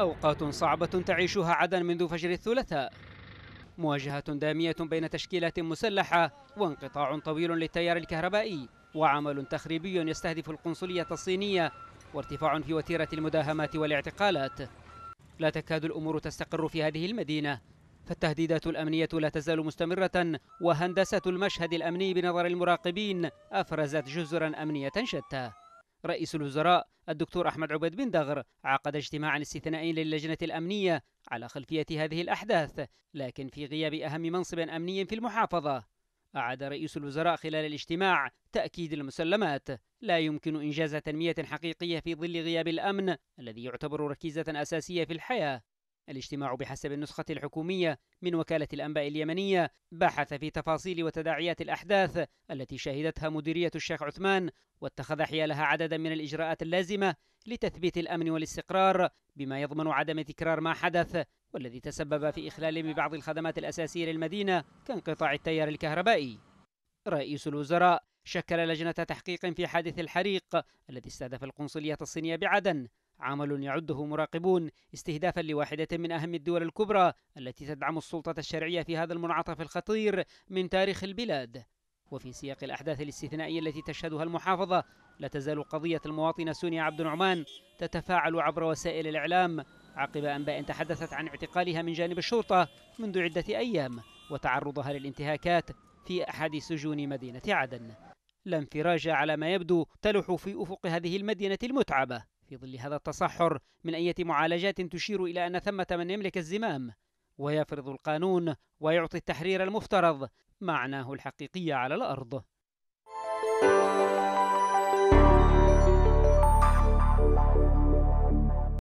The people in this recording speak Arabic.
أوقات صعبة تعيشها عدن منذ فجر الثلاثاء مواجهة دامية بين تشكيلات مسلحة وانقطاع طويل للتيار الكهربائي وعمل تخريبي يستهدف القنصلية الصينية وارتفاع في وتيرة المداهمات والاعتقالات لا تكاد الأمور تستقر في هذه المدينة فالتهديدات الأمنية لا تزال مستمرة وهندسة المشهد الأمني بنظر المراقبين أفرزت جزرا أمنية شتى رئيس الوزراء الدكتور أحمد عبيد بن دغر عقد اجتماعا استثنائيا للجنة الأمنية على خلفية هذه الأحداث لكن في غياب أهم منصب أمني في المحافظة أعاد رئيس الوزراء خلال الاجتماع تأكيد المسلمات لا يمكن إنجاز تنمية حقيقية في ظل غياب الأمن الذي يعتبر ركيزة أساسية في الحياة الاجتماع بحسب النسخة الحكومية من وكالة الأنباء اليمنية بحث في تفاصيل وتداعيات الأحداث التي شهدتها مديرية الشيخ عثمان واتخذ حيالها عددا من الإجراءات اللازمة لتثبيت الأمن والاستقرار بما يضمن عدم تكرار ما حدث والذي تسبب في إخلال ببعض الخدمات الأساسية للمدينة كانقطاع التيار الكهربائي رئيس الوزراء شكل لجنة تحقيق في حادث الحريق الذي استهدف القنصلية الصينية بعدن عمل يعده مراقبون استهدافا لواحدة من أهم الدول الكبرى التي تدعم السلطة الشرعية في هذا المنعطف الخطير من تاريخ البلاد وفي سياق الأحداث الاستثنائية التي تشهدها المحافظة لا تزال قضية المواطنة سونيا عبد النعمان تتفاعل عبر وسائل الإعلام عقب أنباء تحدثت عن اعتقالها من جانب الشرطة منذ عدة أيام وتعرضها للانتهاكات في أحد سجون مدينة عدن لانفراج على ما يبدو تلح في أفق هذه المدينة المتعبة في ظل هذا التصحر من أية معالجات تشير إلى أن ثمة من يملك الزمام ويفرض القانون ويعطي التحرير المفترض معناه الحقيقي على الأرض.